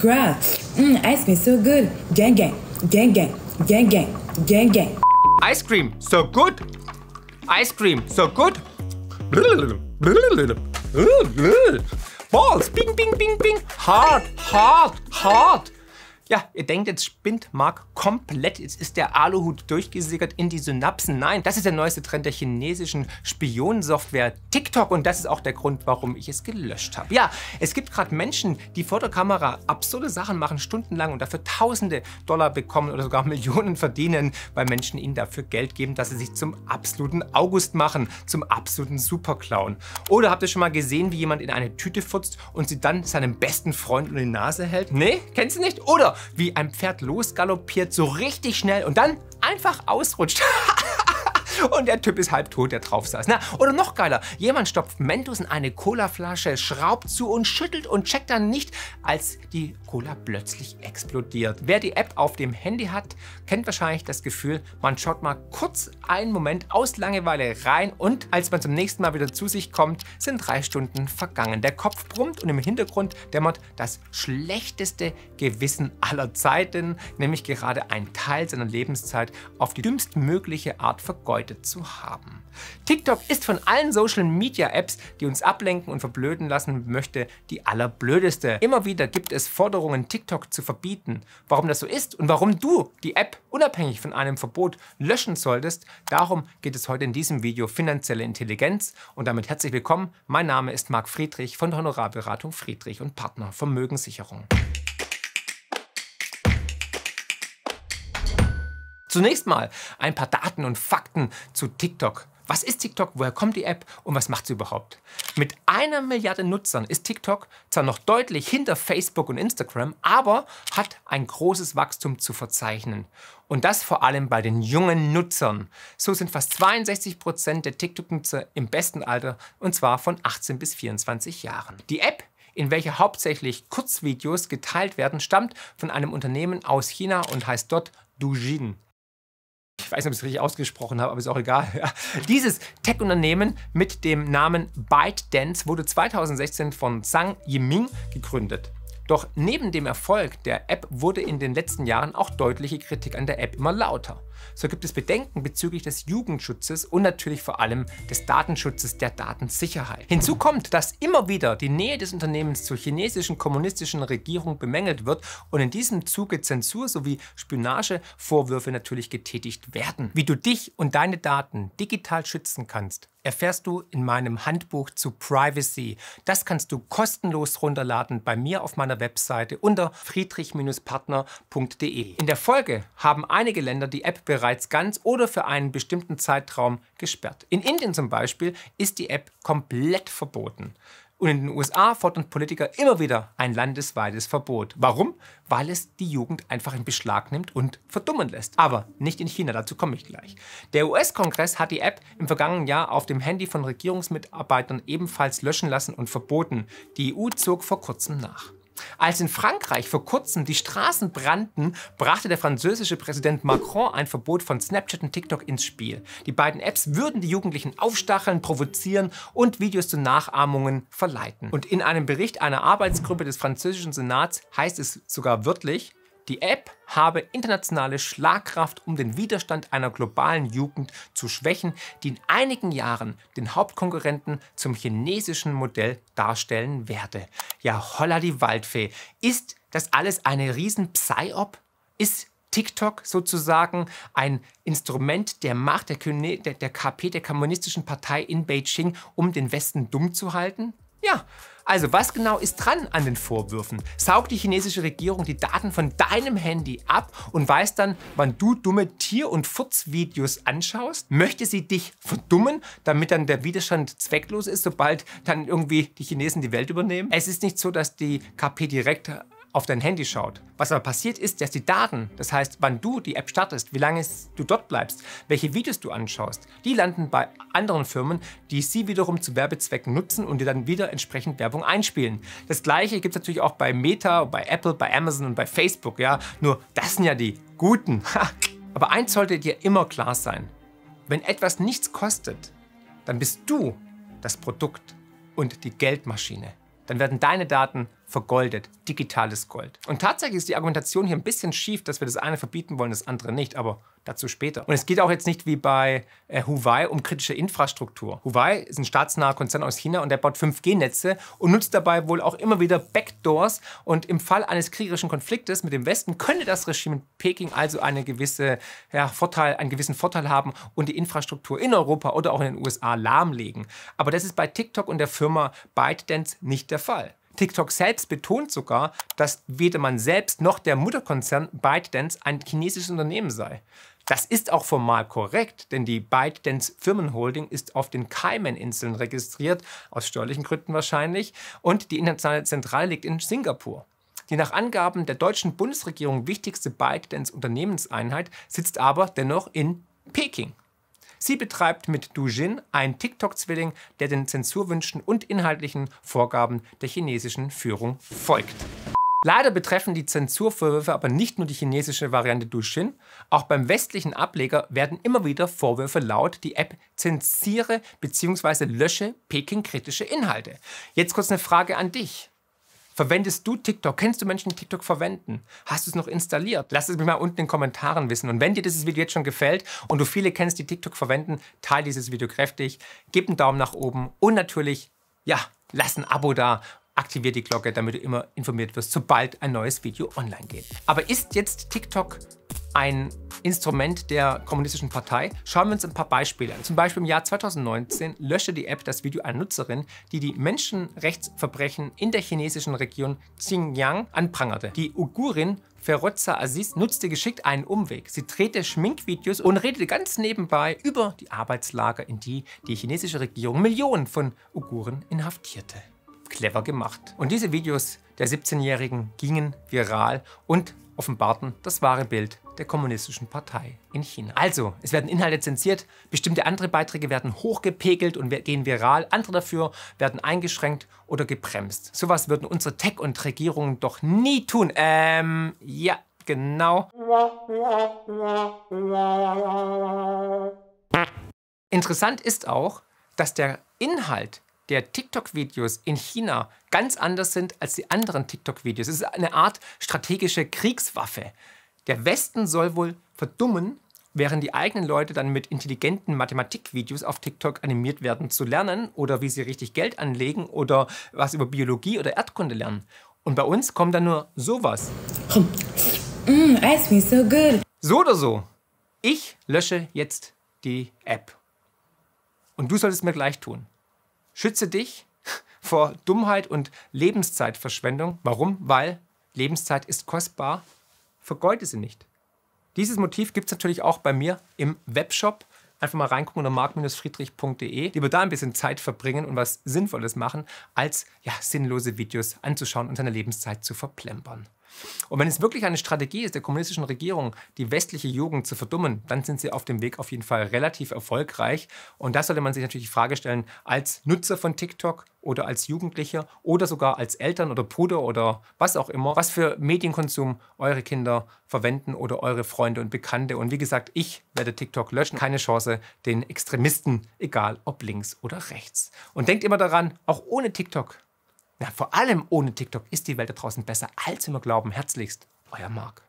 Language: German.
Grass. Mm, ice cream so good. Gang gang. Gang gang. Gang gang. Gang gang. Ice cream so good. Ice cream so good. Balls. Ping ping ping ping. Heart. Heart. Heart. Ja, ihr denkt jetzt spinnt Mark komplett. Jetzt ist der Aluhut durchgesickert in die Synapsen. Nein, das ist der neueste Trend der chinesischen Spionensoftware TikTok und das ist auch der Grund, warum ich es gelöscht habe. Ja, es gibt gerade Menschen, die vor der Kamera absurde Sachen machen, stundenlang und dafür Tausende Dollar bekommen oder sogar Millionen verdienen, weil Menschen ihnen dafür Geld geben, dass sie sich zum absoluten August machen, zum absoluten Superclown. Oder habt ihr schon mal gesehen, wie jemand in eine Tüte futzt und sie dann seinem besten Freund in die Nase hält? Nee, kennst du nicht? Oder wie ein Pferd losgaloppiert, so richtig schnell und dann einfach ausrutscht. Und der Typ ist halb tot, der drauf saß. Na, oder noch geiler, jemand stopft Mentos in eine Colaflasche, schraubt zu und schüttelt und checkt dann nicht, als die Cola plötzlich explodiert. Wer die App auf dem Handy hat, kennt wahrscheinlich das Gefühl, man schaut mal kurz einen Moment aus Langeweile rein und als man zum nächsten Mal wieder zu sich kommt, sind drei Stunden vergangen. Der Kopf brummt und im Hintergrund dämmert das schlechteste Gewissen aller Zeiten, nämlich gerade ein Teil seiner Lebenszeit auf die dümmstmögliche Art vergeudet heute zu haben. TikTok ist von allen Social Media Apps, die uns ablenken und verblöden lassen möchte, die allerblödeste. Immer wieder gibt es Forderungen, TikTok zu verbieten. Warum das so ist und warum du die App unabhängig von einem Verbot löschen solltest, darum geht es heute in diesem Video Finanzielle Intelligenz und damit herzlich willkommen. Mein Name ist Marc Friedrich von der Honorarberatung Friedrich und Partner Vermögenssicherung. Zunächst mal ein paar Daten und Fakten zu TikTok. Was ist TikTok? Woher kommt die App? Und was macht sie überhaupt? Mit einer Milliarde Nutzern ist TikTok zwar noch deutlich hinter Facebook und Instagram, aber hat ein großes Wachstum zu verzeichnen. Und das vor allem bei den jungen Nutzern. So sind fast 62 Prozent der TikTok-Nutzer im besten Alter, und zwar von 18 bis 24 Jahren. Die App in welcher hauptsächlich Kurzvideos geteilt werden, stammt von einem Unternehmen aus China und heißt dort Dujin weiß nicht, ob ich es richtig ausgesprochen habe, aber ist auch egal. Ja. Dieses Tech-Unternehmen mit dem Namen ByteDance wurde 2016 von Zhang Yiming gegründet. Doch neben dem Erfolg der App wurde in den letzten Jahren auch deutliche Kritik an der App immer lauter. So gibt es Bedenken bezüglich des Jugendschutzes und natürlich vor allem des Datenschutzes der Datensicherheit. Hinzu kommt, dass immer wieder die Nähe des Unternehmens zur chinesischen kommunistischen Regierung bemängelt wird und in diesem Zuge Zensur sowie Spionagevorwürfe natürlich getätigt werden. Wie du dich und deine Daten digital schützen kannst, erfährst du in meinem Handbuch zu Privacy. Das kannst du kostenlos runterladen bei mir auf meiner Webseite unter friedrich-partner.de. In der Folge haben einige Länder die App bereits ganz oder für einen bestimmten Zeitraum gesperrt. In Indien zum Beispiel ist die App komplett verboten. Und in den USA fordern Politiker immer wieder ein landesweites Verbot. Warum? Weil es die Jugend einfach in Beschlag nimmt und verdummen lässt. Aber nicht in China, dazu komme ich gleich. Der US-Kongress hat die App im vergangenen Jahr auf dem Handy von Regierungsmitarbeitern ebenfalls löschen lassen und verboten. Die EU zog vor kurzem nach. Als in Frankreich vor kurzem die Straßen brannten, brachte der französische Präsident Macron ein Verbot von Snapchat und TikTok ins Spiel. Die beiden Apps würden die Jugendlichen aufstacheln, provozieren und Videos zu Nachahmungen verleiten. Und in einem Bericht einer Arbeitsgruppe des französischen Senats heißt es sogar wörtlich, die App habe internationale Schlagkraft, um den Widerstand einer globalen Jugend zu schwächen, die in einigen Jahren den Hauptkonkurrenten zum chinesischen Modell darstellen werde. Ja, holla die Waldfee. Ist das alles eine riesen Psy-Op? Ist TikTok sozusagen ein Instrument der Macht der, KP, der kommunistischen Partei in Beijing, um den Westen dumm zu halten? also was genau ist dran an den Vorwürfen? Saugt die chinesische Regierung die Daten von deinem Handy ab und weiß dann, wann du dumme Tier- und Furzvideos anschaust? Möchte sie dich verdummen, damit dann der Widerstand zwecklos ist, sobald dann irgendwie die Chinesen die Welt übernehmen? Es ist nicht so, dass die KP direkt auf dein Handy schaut. Was aber passiert ist, dass die Daten, das heißt, wann du die App startest, wie lange du dort bleibst, welche Videos du anschaust, die landen bei anderen Firmen, die sie wiederum zu Werbezwecken nutzen und dir dann wieder entsprechend Werbung einspielen. Das gleiche gibt es natürlich auch bei Meta, bei Apple, bei Amazon und bei Facebook, ja. Nur das sind ja die guten. aber eins sollte dir immer klar sein. Wenn etwas nichts kostet, dann bist du das Produkt und die Geldmaschine. Dann werden deine Daten vergoldet, digitales Gold. Und tatsächlich ist die Argumentation hier ein bisschen schief, dass wir das eine verbieten wollen, das andere nicht, aber dazu später. Und es geht auch jetzt nicht wie bei äh, Huawei um kritische Infrastruktur. Huawei ist ein staatsnaher Konzern aus China und der baut 5G-Netze und nutzt dabei wohl auch immer wieder Backdoors. Und im Fall eines kriegerischen Konfliktes mit dem Westen könnte das Regime in Peking also eine gewisse, ja, Vorteil, einen gewissen Vorteil haben und die Infrastruktur in Europa oder auch in den USA lahmlegen. Aber das ist bei TikTok und der Firma ByteDance nicht der Fall. TikTok selbst betont sogar, dass weder man selbst noch der Mutterkonzern ByteDance ein chinesisches Unternehmen sei. Das ist auch formal korrekt, denn die ByteDance Firmenholding ist auf den Cayman-Inseln registriert, aus steuerlichen Gründen wahrscheinlich, und die internationale Zentrale liegt in Singapur. Die nach Angaben der deutschen Bundesregierung wichtigste ByteDance Unternehmenseinheit sitzt aber dennoch in Peking. Sie betreibt mit Du Jin einen TikTok-Zwilling, der den Zensurwünschen und inhaltlichen Vorgaben der chinesischen Führung folgt. Leider betreffen die Zensurvorwürfe aber nicht nur die chinesische Variante Duxin. Auch beim westlichen Ableger werden immer wieder Vorwürfe laut, die App zensiere bzw. lösche Peking-kritische Inhalte. Jetzt kurz eine Frage an dich. Verwendest du TikTok? Kennst du Menschen, die TikTok verwenden? Hast du es noch installiert? Lass es mich mal unten in den Kommentaren wissen. Und wenn dir dieses Video jetzt schon gefällt und du viele kennst, die TikTok verwenden, teile dieses Video kräftig, gib einen Daumen nach oben und natürlich, ja, lass ein Abo da aktivier die Glocke, damit du immer informiert wirst, sobald ein neues Video online geht. Aber ist jetzt TikTok ein Instrument der kommunistischen Partei? Schauen wir uns ein paar Beispiele an. Zum Beispiel im Jahr 2019 löschte die App das Video einer Nutzerin, die die Menschenrechtsverbrechen in der chinesischen Region Xinjiang anprangerte. Die Uigurin Feroza Aziz nutzte geschickt einen Umweg. Sie drehte Schminkvideos und redete ganz nebenbei über die Arbeitslager, in die die chinesische Regierung Millionen von Uiguren inhaftierte clever gemacht. Und diese Videos der 17-Jährigen gingen viral und offenbarten das wahre Bild der Kommunistischen Partei in China. Also, es werden Inhalte zensiert, bestimmte andere Beiträge werden hochgepegelt und gehen viral, andere dafür werden eingeschränkt oder gebremst. Sowas würden unsere Tech- und Regierungen doch nie tun. Ähm, ja, genau. Interessant ist auch, dass der Inhalt der TikTok-Videos in China ganz anders sind als die anderen TikTok-Videos. Es ist eine Art strategische Kriegswaffe. Der Westen soll wohl verdummen, während die eigenen Leute dann mit intelligenten Mathematik-Videos auf TikTok animiert werden zu lernen oder wie sie richtig Geld anlegen oder was über Biologie oder Erdkunde lernen. Und bei uns kommt dann nur sowas. Mm, Eis me so good. So oder so. Ich lösche jetzt die App. Und du solltest mir gleich tun. Schütze dich vor Dummheit und Lebenszeitverschwendung. Warum? Weil Lebenszeit ist kostbar. Vergeude sie nicht. Dieses Motiv gibt es natürlich auch bei mir im Webshop. Einfach mal reingucken unter mark-friedrich.de. Lieber da ein bisschen Zeit verbringen und was Sinnvolles machen, als ja, sinnlose Videos anzuschauen und seine Lebenszeit zu verplempern. Und wenn es wirklich eine Strategie ist der kommunistischen Regierung, die westliche Jugend zu verdummen, dann sind sie auf dem Weg auf jeden Fall relativ erfolgreich. Und da sollte man sich natürlich die Frage stellen, als Nutzer von TikTok oder als Jugendlicher oder sogar als Eltern oder Bruder oder was auch immer, was für Medienkonsum eure Kinder verwenden oder eure Freunde und Bekannte. Und wie gesagt, ich werde TikTok löschen. Keine Chance den Extremisten, egal ob links oder rechts. Und denkt immer daran, auch ohne TikTok ja, vor allem ohne TikTok ist die Welt da draußen besser, als wir glauben. Herzlichst, euer Marc.